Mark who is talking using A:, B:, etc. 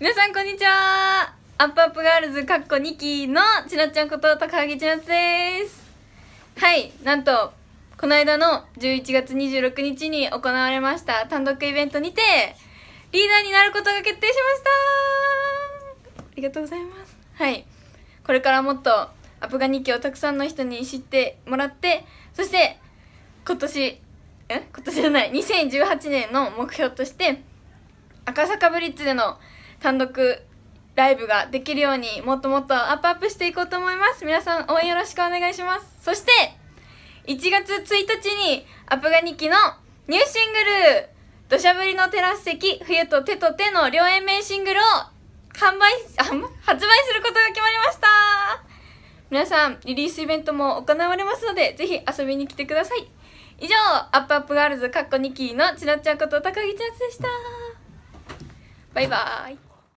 A: 皆さんこんにちはアップアップガールズかっこ2期のちなっちゃんこと高木千夏ですはいなんとこの間の11月26日に行われました単独イベントにてリーダーになることが決定しましたありがとうございますはいこれからもっとアプガ日期をたくさんの人に知ってもらってそして今年え今年じゃない2018年の目標として赤坂ブリッツでの単独ライブができるようにもっともっとアップアップしていこうと思います皆さん応援よろしくお願いしますそして1月1日にアプガニキのニューシングル「土砂降りのテラス席冬と手と手」の両演名シングルを販売あ発売することが決まりました皆さんリリースイベントも行われますのでぜひ遊びに来てください以上アップアップガールズかっこニキのちなちゃんこと高木ちゃんでしたバイバ
B: ーイ